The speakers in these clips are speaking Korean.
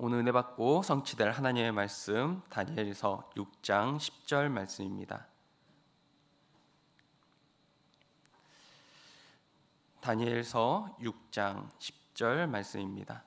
오늘 은혜 받고 성취될 하나님의 말씀 다니엘서 6장 10절 말씀입니다. 다니엘서 6장 10절 말씀입니다.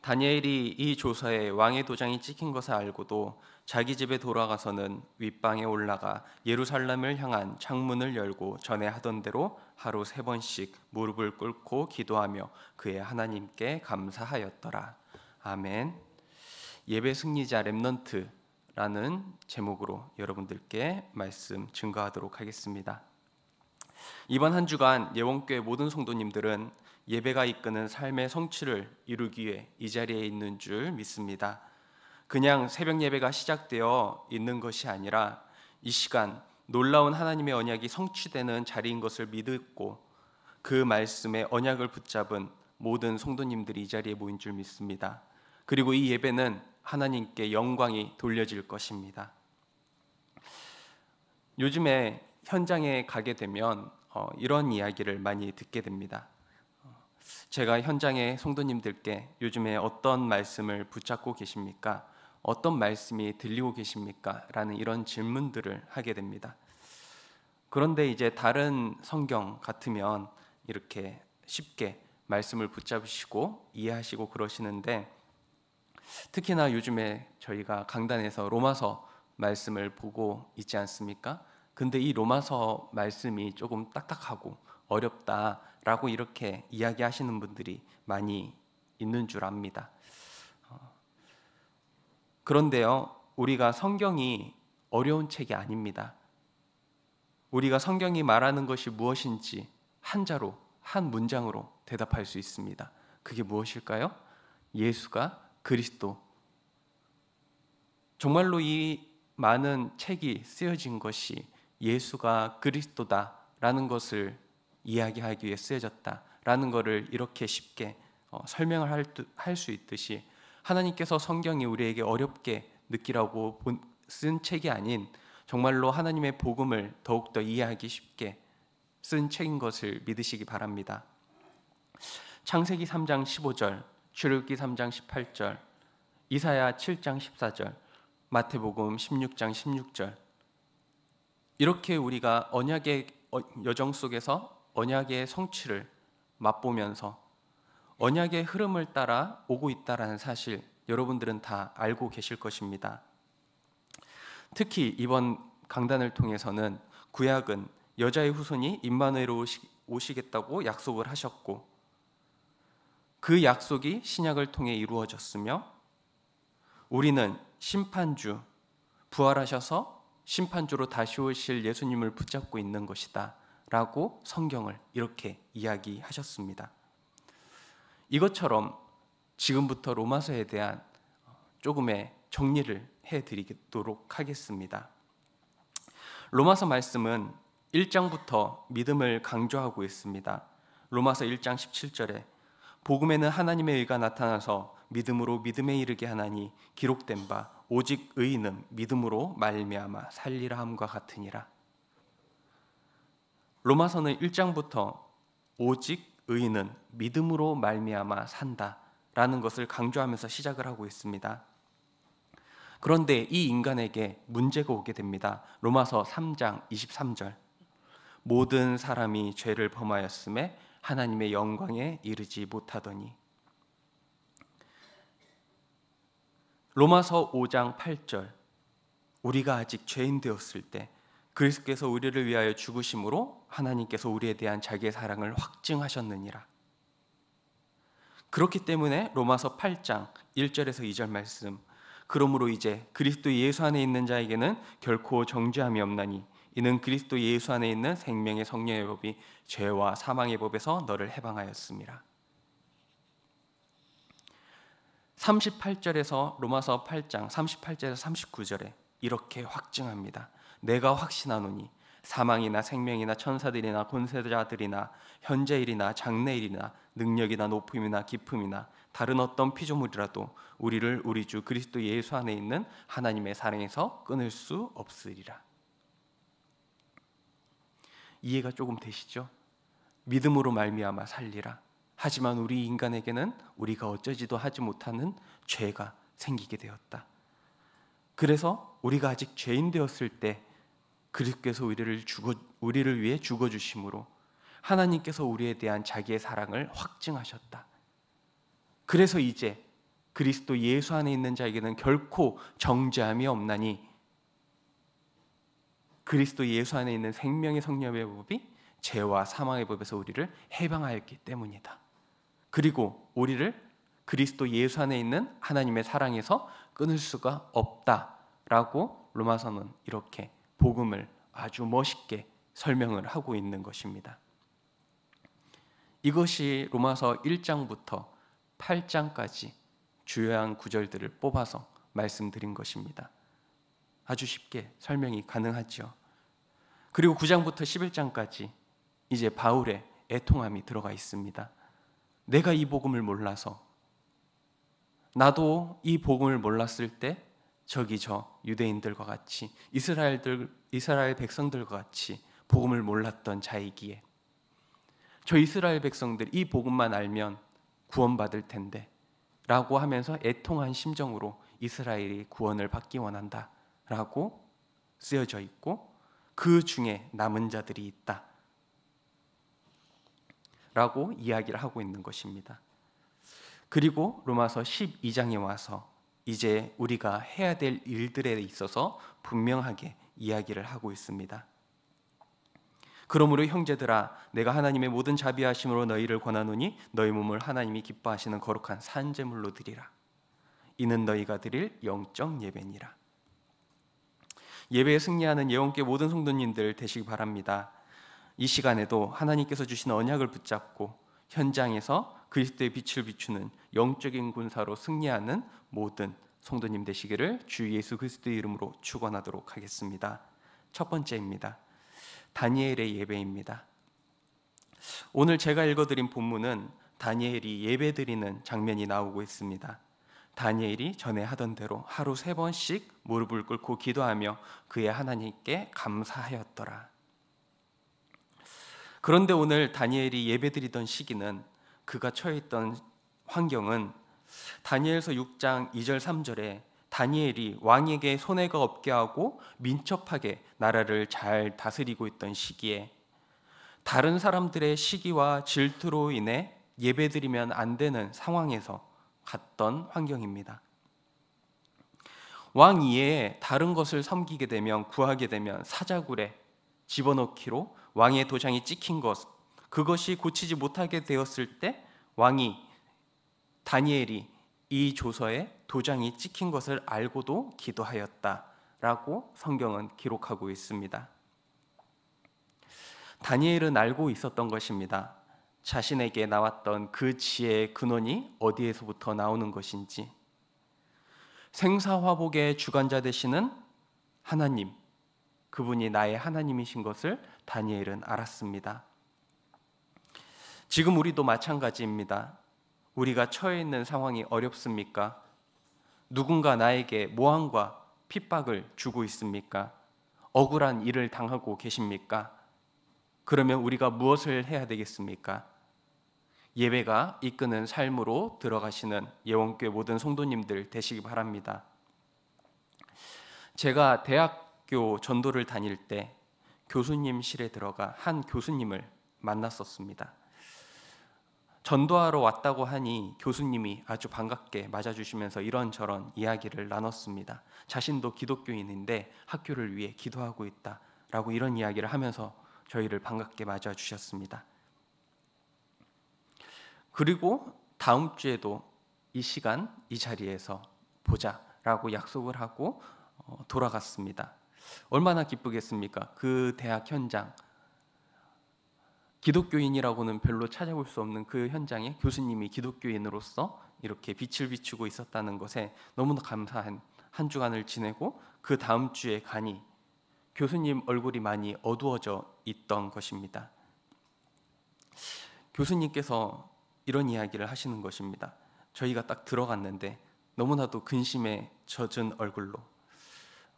다니엘이 이 조서에 왕의 도장이 찍힌 것을 알고도 자기 집에 돌아가서는 윗방에 올라가 예루살렘을 향한 창문을 열고 전에 하던 대로 하루 세 번씩 무릎을 꿇고 기도하며 그의 하나님께 감사하였더라. 아멘. 예배 승리자 렘넌트라는 제목으로 여러분들께 말씀 증거하도록 하겠습니다. 이번 한 주간 예원교회 모든 성도님들은 예배가 이끄는 삶의 성취를 이루기 위해 이 자리에 있는 줄 믿습니다. 그냥 새벽 예배가 시작되어 있는 것이 아니라 이 시간 놀라운 하나님의 언약이 성취되는 자리인 것을 믿고 그 말씀에 언약을 붙잡은 모든 성도님들이 이 자리에 모인 줄 믿습니다. 그리고 이 예배는 하나님께 영광이 돌려질 것입니다. 요즘에 현장에 가게 되면 어, 이런 이야기를 많이 듣게 됩니다. 제가 현장의 성도님들께 요즘에 어떤 말씀을 붙잡고 계십니까? 어떤 말씀이 들리고 계십니까? 라는 이런 질문들을 하게 됩니다. 그런데 이제 다른 성경 같으면 이렇게 쉽게 말씀을 붙잡으시고 이해하시고 그러시는데 특히나 요즘에 저희가 강단에서 로마서 말씀을 보고 있지 않습니까? 근데 이 로마서 말씀이 조금 딱딱하고 어렵다라고 이렇게 이야기하시는 분들이 많이 있는 줄 압니다. 그런데요, 우리가 성경이 어려운 책이 아닙니다. 우리가 성경이 말하는 것이 무엇인지 한자로, 한 문장으로 대답할 수 있습니다. 그게 무엇일까요? 예수가 그리스도. 정말로 이 많은 책이 쓰여진 것이 예수가 그리스도다라는 것을 이야기하기 위해 쓰여졌다라는 것을 이렇게 쉽게 어, 설명을 할 수 있듯이 하나님께서 성경이 우리에게 어렵게 느끼라고 쓴 책이 아닌 정말로 하나님의 복음을 더욱더 이해하기 쉽게 쓴 책인 것을 믿으시기 바랍니다. 창세기 3장 15절, 출애굽기 3장 18절, 이사야 7장 14절, 마태복음 16장 16절. 이렇게 우리가 언약의 어, 여정 속에서 언약의 성취를 맛보면서 언약의 흐름을 따라 오고 있다라는 사실 여러분들은 다 알고 계실 것입니다. 특히 이번 강단을 통해서는 구약은 여자의 후손이 임마누엘로 오시겠다고 약속을 하셨고 그 약속이 신약을 통해 이루어졌으며 우리는 심판주 부활하셔서 심판주로 다시 오실 예수님을 붙잡고 있는 것이다라고 성경을 이렇게 이야기하셨습니다. 이것처럼 지금부터 로마서에 대한 조금의 정리를 해 드리도록 하겠습니다. 로마서 말씀은 1장부터 믿음을 강조하고 있습니다. 로마서 1장 17절에 복음에는 하나님의 의가 나타나서 믿음으로 믿음에 이르게 하나니 기록된 바 오직 의인은 믿음으로 말미암아 살리라 함과 같으니라. 로마서는 1장부터 오직 의인은 믿음으로 말미암아 산다라는 것을 강조하면서 시작을 하고 있습니다. 그런데 이 인간에게 문제가 오게 됩니다. 로마서 3장 23절. 모든 사람이 죄를 범하였음에 하나님의 영광에 이르지 못하더니 로마서 5장 8절 우리가 아직 죄인 되었을 때 그리스께서 우리를 위하여 죽으심으로 하나님께서 우리에 대한 자기의 사랑을 확증하셨느니라. 그렇기 때문에 로마서 8장 1절에서 2절 말씀 그러므로 이제 그리스도 예수 안에 있는 자에게는 결코 정죄함이 없나니 이는 그리스도 예수 안에 있는 생명의 성령의 법이 죄와 사망의 법에서 너를 해방하였습니다. 38절에서 로마서 8장 38절에서 39절에 이렇게 확증합니다. 내가 확신하노니 사망이나 생명이나 천사들이나 권세자들이나 현재일이나 장래일이나 능력이나 높음이나 깊음이나 다른 어떤 피조물이라도 우리를 우리 주 그리스도 예수 안에 있는 하나님의 사랑에서 끊을 수 없으리라. 이해가 조금 되시죠? 믿음으로 말미암아 살리라. 하지만 우리 인간에게는 우리가 어쩌지도 하지 못하는 죄가 생기게 되었다. 그래서 우리가 아직 죄인 되었을 때 그리스도께서 우리를 죽어 우리를 위해 죽어 주심으로 하나님께서 우리에 대한 자기의 사랑을 확증하셨다. 그래서 이제 그리스도 예수 안에 있는 자에게는 결코 정죄함이 없나니 그리스도 예수 안에 있는 생명의 성령의 법이 죄와 사망의 법에서 우리를 해방하였기 때문이다. 그리고 우리를 그리스도 예수 안에 있는 하나님의 사랑에서 끊을 수가 없다. 라고 로마서는 이렇게 복음을 아주 멋있게 설명을 하고 있는 것입니다. 이것이 로마서 1장부터 8장까지 주요한 구절들을 뽑아서 말씀드린 것입니다. 아주 쉽게 설명이 가능하지 그리고 9장부터 11장까지 이제 바울의 애통함이 들어가 있습니다. 내가 이 복음을 몰라서 나도 이 복음을 몰랐을 때 저기 저 유대인들과 같이 이스라엘들 이스라엘 백성들과 같이 복음을 몰랐던 자이기에 저 이스라엘 백성들 이 복음만 알면 구원받을 텐데 라고 하면서 애통한 심정으로 이스라엘이 구원을 받기 원한다 라고 쓰여져 있고 그 중에 남은 자들이 있다 라고 이야기를 하고 있는 것입니다. 그리고 로마서 12장에 와서 이제 우리가 해야 될 일들에 있어서 분명하게 이야기를 하고 있습니다. 그러므로 형제들아 내가 하나님의 모든 자비하심으로 너희를 권하노니 너희 몸을 하나님이 기뻐하시는 거룩한 산제물로 드리라 이는 너희가 드릴 영적 예배니라 예배에 승리하는 예원계 모든 성도님들 되시기 바랍니다 이 시간에도 하나님께서 주신 언약을 붙잡고 현장에서 그리스도의 빛을 비추는 영적인 군사로 승리하는 모든 성도님 되시기를 주 예수 그리스도의 이름으로 축원하도록 하겠습니다. 첫 번째입니다. 다니엘의 예배입니다. 오늘 제가 읽어드린 본문은 다니엘이 예배드리는 장면이 나오고 있습니다. 다니엘이 전에 하던 대로 하루 세 번씩 무릎을 꿇고 기도하며 그의 하나님께 감사하였더라. 그런데 오늘 다니엘이 예배드리던 시기는 그가 처해 있던 환경은 다니엘서 6장 2절 3절에 다니엘이 왕에게 손해가 없게 하고 민첩하게 나라를 잘 다스리고 있던 시기에 다른 사람들의 시기와 질투로 인해 예배드리면 안 되는 상황에서 갔던 환경입니다. 왕 이외에 다른 것을 섬기게 되면 구하게 되면 사자굴에 집어넣기로 왕의 도장이 찍힌 것 그것이 고치지 못하게 되었을 때 왕이 다니엘이 이 조서에 도장이 찍힌 것을 알고도 기도하였다라고 성경은 기록하고 있습니다. 다니엘은 알고 있었던 것입니다. 자신에게 나왔던 그 지혜의 근원이 어디에서부터 나오는 것인지 생사화복의 주관자 되시는 하나님 그분이 나의 하나님이신 것을 다니엘은 알았습니다. 지금 우리도 마찬가지입니다. 우리가 처해 있는 상황이 어렵습니까? 누군가 나에게 모함과 핍박을 주고 있습니까? 억울한 일을 당하고 계십니까? 그러면 우리가 무엇을 해야 되겠습니까? 예배가 이끄는 삶으로 들어가시는 예원교회 모든 성도님들 되시기 바랍니다. 제가 대학교 전도를 다닐 때 교수님실에 들어가 한 교수님을 만났었습니다. 전도하러 왔다고 하니 교수님이 아주 반갑게 맞아주시면서 이런저런 이야기를 나눴습니다. 자신도 기독교인인데 학교를 위해 기도하고 있다. 라고 이런 이야기를 하면서 저희를 반갑게 맞아주셨습니다. 그리고 다음 주에도 이 시간, 이 자리에서 보자. 라고 약속을 하고 어, 돌아갔습니다. 얼마나 기쁘겠습니까? 그 대학 현장, 기독교인이라고는 별로 찾아볼 수 없는 그 현장에 교수님이 기독교인으로서 이렇게 빛을 비추고 있었다는 것에 너무나 감사한 한 주간을 지내고 그 다음 주에 가니 교수님 얼굴이 많이 어두워져 있던 것입니다. 교수님께서 이런 이야기를 하시는 것입니다. 저희가 딱 들어갔는데 너무나도 근심에 젖은 얼굴로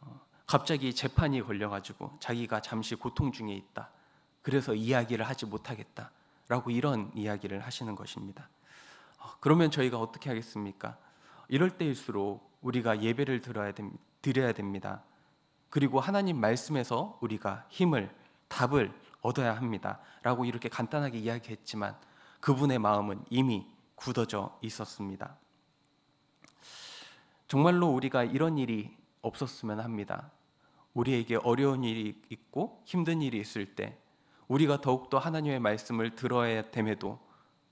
어, 갑자기 재판이 걸려가지고 자기가 잠시 고통 중에 있다. 그래서 이야기를 하지 못하겠다. 라고 이런 이야기를 하시는 것입니다. 어, 그러면 저희가 어떻게 하겠습니까? 이럴 때일수록 우리가 예배를 드려야, 됩, 드려야 됩니다. 그리고 하나님 말씀에서 우리가 힘을, 답을 얻어야 합니다. 라고 이렇게 간단하게 이야기했지만 그분의 마음은 이미 굳어져 있었습니다. 정말로 우리가 이런 일이 없었으면 합니다. 우리에게 어려운 일이 있고 힘든 일이 있을 때 우리가 더욱더 하나님의 말씀을 들어야 됨에도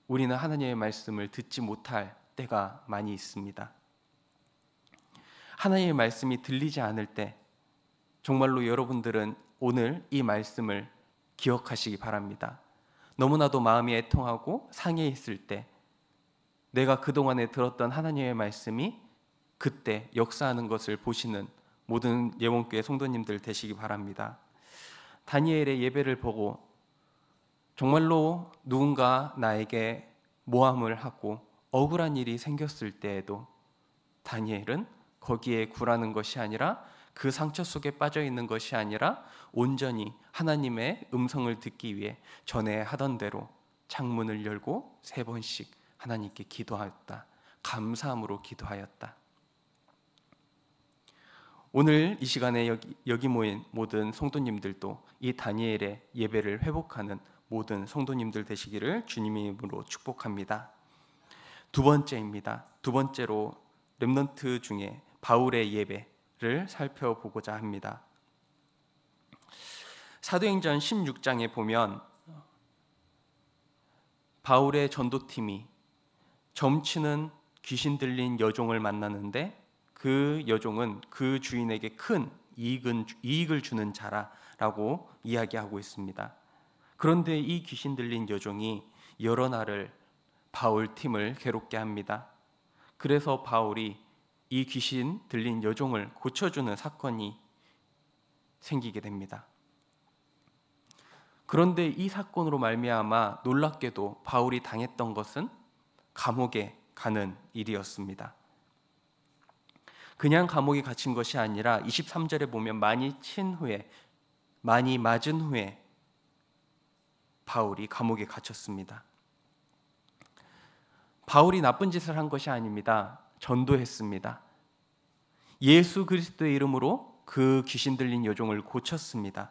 우리는 하나님의 말씀을 듣지 못할 때가 많이 있습니다. 하나님의 말씀이 들리지 않을 때 정말로 여러분들은 오늘 이 말씀을 기억하시기 바랍니다. 너무나도 마음이 애통하고 상해 있을 때 내가 그동안에 들었던 하나님의 말씀이 그때 역사하는 것을 보시는 모든 예원교회 성도님들 되시기 바랍니다. 다니엘의 예배를 보고 정말로 누군가 나에게 모함을 하고 억울한 일이 생겼을 때에도 다니엘은 거기에 굴하는 것이 아니라 그 상처 속에 빠져 있는 것이 아니라 온전히 하나님의 음성을 듣기 위해 전에 하던 대로 창문을 열고 세 번씩 하나님께 기도하였다. 감사함으로 기도하였다. 오늘 이 시간에 여기, 여기 모인 모든 성도님들도 이 다니엘의 예배를 회복하는 모든 성도님들 되시기를 주님의 이름으로 축복합니다. 두 번째입니다. 두 번째로 렘넌트 중에 바울의 예배를 살펴보고자 합니다. 사도행전 16장에 보면 바울의 전도팀이 점치는 귀신 들린 여종을 만나는데 그 여종은 그 주인에게 큰 이익은, 이익을 주는 자라라고 이야기하고 있습니다. 그런데 이 귀신 들린 여종이 여러 날을 바울 팀을 괴롭게 합니다. 그래서 바울이 이 귀신 들린 여종을 고쳐주는 사건이 생기게 됩니다. 그런데 이 사건으로 말미암아 놀랍게도 바울이 당했던 것은 감옥에 가는 일이었습니다. 그냥 감옥에 갇힌 것이 아니라 23절에 보면 많이 친 후에 많이 맞은 후에 바울이 감옥에 갇혔습니다. 바울이 나쁜 짓을 한 것이 아닙니다. 전도했습니다. 예수 그리스도의 이름으로 그 귀신 들린 여종을 고쳤습니다.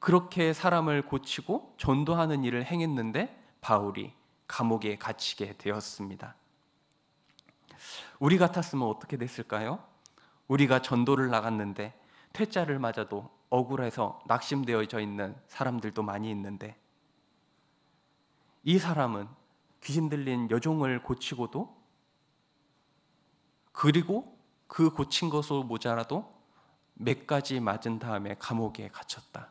그렇게 사람을 고치고 전도하는 일을 행했는데 바울이 감옥에 갇히게 되었습니다. 우리 같았으면 어떻게 됐을까요? 우리가 전도를 나갔는데 퇴짜를 맞아도 억울해서 낙심되어져 있는 사람들도 많이 있는데 이 사람은 귀신 들린 여종을 고치고도 그리고 그 고친 것으로 모자라도 몇 가지 맞은 다음에 감옥에 갇혔다.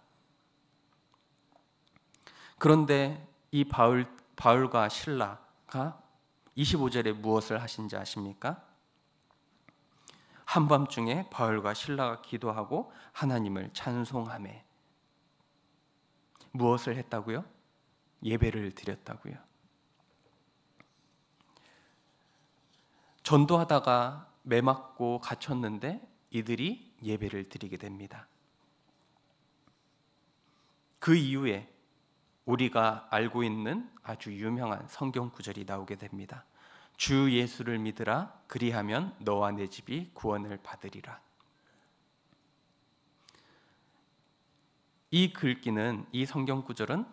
그런데 이 바울, 바울과 신라가 25절에 무엇을 하신지 아십니까? 한밤중에 바울과 신라가 기도하고 하나님을 찬송함에 무엇을 했다고요? 예배를 드렸다고요. 전도하다가 매 맞고 갇혔는데 이들이 예배를 드리게 됩니다. 그 이후에 우리가 알고 있는 아주 유명한 성경 구절이 나오게 됩니다. 주 예수를 믿으라 그리하면 너와 내 집이 구원을 받으리라. 이 글귀는 이 성경 구절은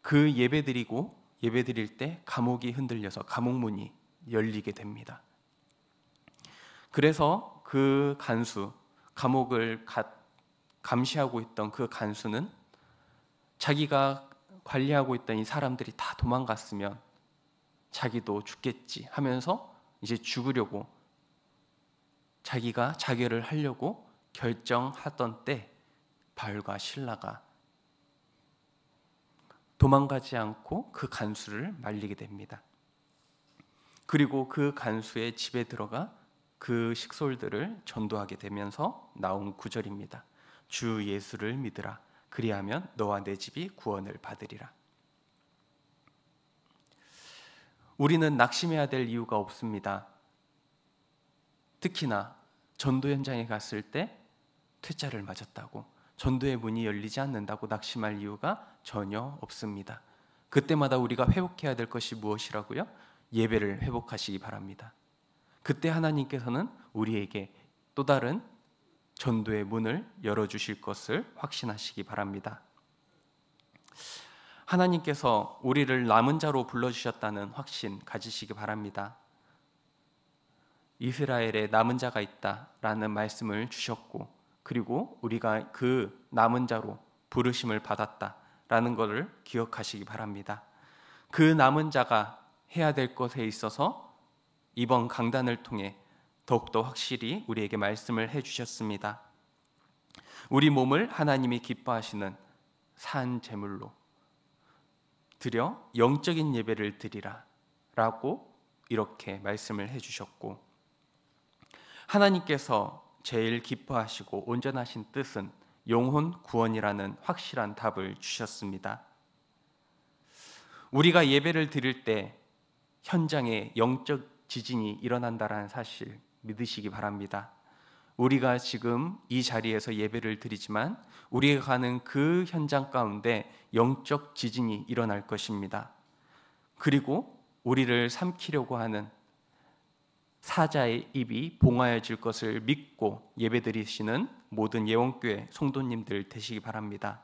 그 예배드리고 예배드릴 때 감옥이 흔들려서 감옥 문이 열리게 됩니다. 그래서 그 간수 감옥을 감시하고 있던 그 간수는 자기가 관리하고 있던 이 사람들이 다 도망갔으면 자기도 죽겠지 하면서 이제 죽으려고 자기가 자결을 하려고 결정하던 때 바울과 신라가 도망가지 않고 그 간수를 말리게 됩니다. 그리고 그 간수의 집에 들어가 그 식솔들을 전도하게 되면서 나온 구절입니다. 주 예수를 믿으라. 그리하면 너와 내 집이 구원을 받으리라. 우리는 낙심해야 될 이유가 없습니다. 특히나 전도 현장에 갔을 때 퇴짜를 맞았다고 전도의 문이 열리지 않는다고 낙심할 이유가 전혀 없습니다. 그때마다 우리가 회복해야 될 것이 무엇이라고요? 예배를 회복하시기 바랍니다. 그때 하나님께서는 우리에게 또 다른 전도의 문을 열어 주실 것을 확신하시기 바랍니다. 하나님께서 우리를 남은 자로 불러주셨다는 확신 가지시기 바랍니다. 이스라엘에 남은 자가 있다라는 말씀을 주셨고, 그리고 우리가 그 남은 자로 부르심을 받았다라는 것을 기억하시기 바랍니다. 그 남은 자가 해야 될 것에 있어서 이번 강단을 통해 더욱더 확실히 우리에게 말씀을 해 주셨습니다. 우리 몸을 하나님이 기뻐하시는 산 제물로 드려 영적인 예배를 드리라 라고 이렇게 말씀을 해주셨고 하나님께서 제일 기뻐하시고 온전하신 뜻은 영혼 구원이라는 확실한 답을 주셨습니다. 우리가 예배를 드릴 때 현장에 영적 지진이 일어난다라는 사실 믿으시기 바랍니다. 우리가 지금 이 자리에서 예배를 드리지만 우리가 가는 그 현장 가운데 영적 지진이 일어날 것입니다. 그리고 우리를 삼키려고 하는 사자의 입이 봉하여질 것을 믿고 예배드리시는 모든 예원교회 송도님들 되시기 바랍니다.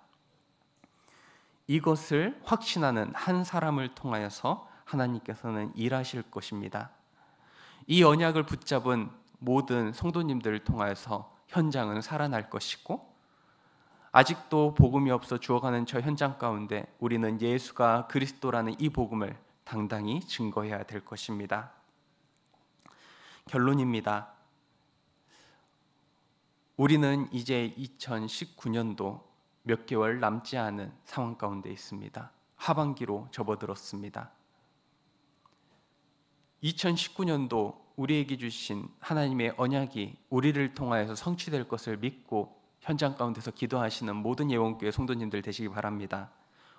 이것을 확신하는 한 사람을 통하여서 하나님께서는 일하실 것입니다. 이 언약을 붙잡은 모든 성도님들을 통하여서 현장은 살아날 것이고 아직도 복음이 없어 죽어가는 저 현장 가운데 우리는 예수가 그리스도라는 이 복음을 당당히 증거해야 될 것입니다. 결론입니다. 우리는 이제 2019년도 몇 개월 남지 않은 상황 가운데 있습니다. 하반기로 접어들었습니다. 2019년도 우리에게 주신 하나님의 언약이 우리를 통하여서 성취될 것을 믿고 현장 가운데서 기도하시는 모든 예원교회 성도님들 되시기 바랍니다.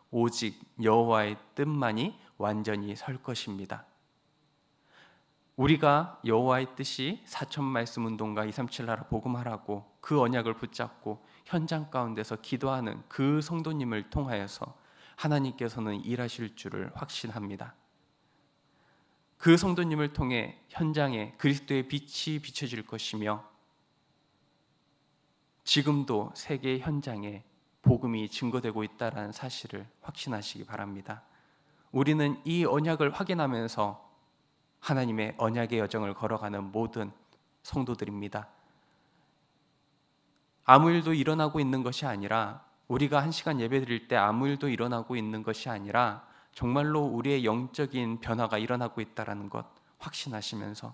오직 여호와의 뜻만이 완전히 설 것입니다. 우리가 여호와의 뜻이 사천 말씀 운동과 237 나라 복음하라고 그 언약을 붙잡고 현장 가운데서 기도하는 그 성도님을 통하여서 하나님께서는 일하실 줄을 확신합니다. 그 성도님을 통해 현장에 그리스도의 빛이 비춰질 것이며 지금도 세계 현장에 복음이 증거되고 있다라는 사실을 확신하시기 바랍니다. 우리는 이 언약을 확인하면서 하나님의 언약의 여정을 걸어가는 모든 성도들입니다. 아무 일도 일어나고 있는 것이 아니라 우리가 한 시간 예배 드릴 때 아무 일도 일어나고 있는 것이 아니라 정말로 우리의 영적인 변화가 일어나고 있다라는 것 확신하시면서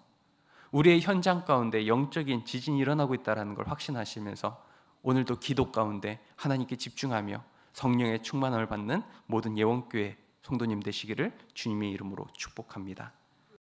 우리의 현장 가운데 영적인 지진이 일어나고 있다라는 걸 확신하시면서 오늘도 기도 가운데 하나님께 집중하며 성령의 충만함을 받는 모든 예원교회 성도님 되시기를 주님의 이름으로 축복합니다.